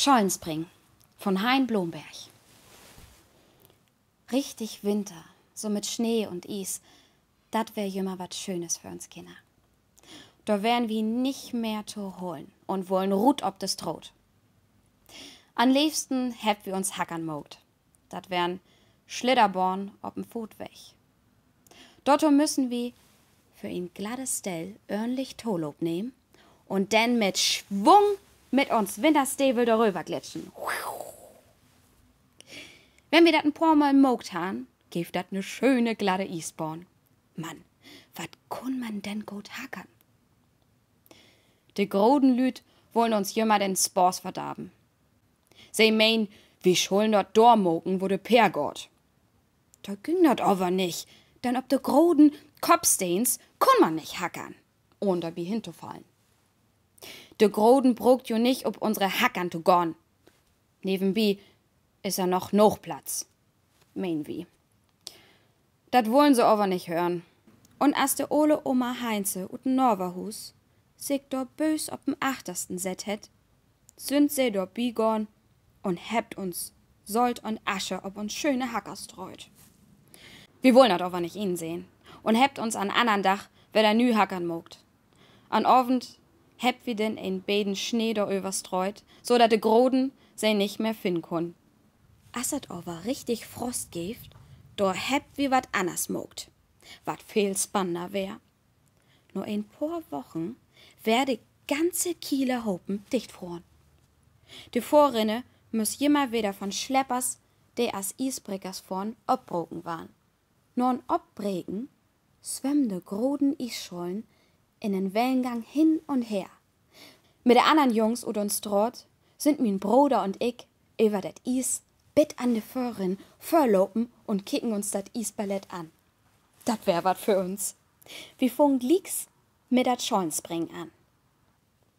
Schollenspring von Hein Blomberg. Richtig Winter, so mit Schnee und Eis, dat wär jümmer wat Schönes für uns Kinder. Da wären wir nicht mehr zu holen und wollen ruht ob des droht. An liebsten hätt wir uns hackern mogt. Dat wären Schlitterborn ob'm Fußweg. Dotto müssen wir für ihn glattes Stell örnlich Tolob nehmen und denn mit Schwung mit uns Winterstable darüber glitschen. Wenn wir das ein paar Mal mogt haben, gibt das ne schöne glatte Eastborn. Mann, wat kun man denn gut hackern? De groden Lüt wollen uns jümmer den Spors verdarben. Sie mein, wie schulden dort Dormoken wo de Per Da ging dort aber nicht, denn ob de groden Kopfsteins kun man nicht hackern, ohne dabei hinzufallen. De Groden broekt jo nicht ob unsere Hackern to gorn. Neben wie is er noch noch Platz. Mein wie. Dat wollen se aber nicht hören. Und as de Ole Oma Heinze ut Norverhus sig do bös ob ob'm achtersten Set het, sind se do bigorn und hebt uns Sold und Asche ob uns schöne Hacker streut. Wir wollen dat aber nicht ihn sehen und hebt uns an andern Dach, wer der nü hackern mogt. An Orwend heb wie den en beden Schnee da überstreut, so dat de Groden sei nicht mehr finden kun. As et over richtig Frost geft, do heb wie wat anders mogt, wat viel spannender wär. Nur in paar Wochen werde ganze Kieler Hopen dichtfroren. Die Vorrinne muss jemmer wieder von Schleppers, de as Isbrickers vorn obbroken waren. Nur Norn obbregen, schwemmde Groden Isschollen in den Wellengang hin und her. Mit de anderen Jungs oder uns droht, sind mein Bruder und ich über das Eis bit an de Föhrin verlopen und kicken uns dat Eisballett an. Das wär wat für uns. Wir fungen lieks mit dat Schollenspringen an.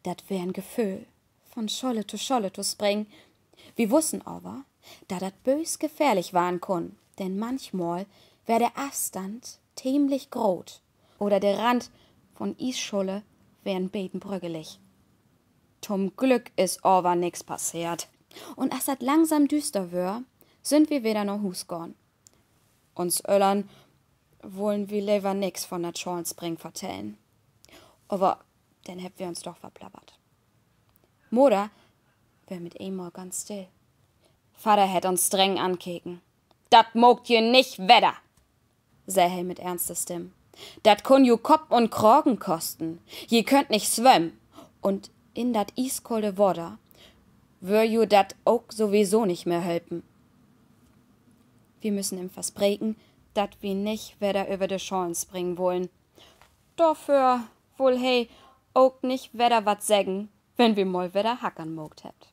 Dat ein Gefühl, von Scholle zu Scholle zu springen. Wir wussten aber, da dat bös gefährlich waren kun, denn manchmal wär der Abstand ziemlich grot oder der Rand von Isscholle ein beten brüggelig. Zum Glück ist aber nix passiert. Und als das langsam düster wör, sind wir wieder noch Hus gorn. Uns Öllern wollen wir lieber nix von der Schornspring vertellen. Aber dann hätten wir uns doch verplappert. Mutter wär mit einmal ganz still. Vater hätt uns streng ankeken. Dat mogt je nicht wedder, sä he mit ernster Stimme. Dat kun ju Kopf und Krogen kosten. Je könnt nicht swim. Und in dat iskolde Wodder, wür ju dat ook sowieso nicht mehr helpen. Wir müssen ihm verspreken, dat wir nicht weder über de Schorn springen wollen. Dafür wohl hey, ook nicht weder wat sägen, wenn wir mal weder hackern mogt hätt.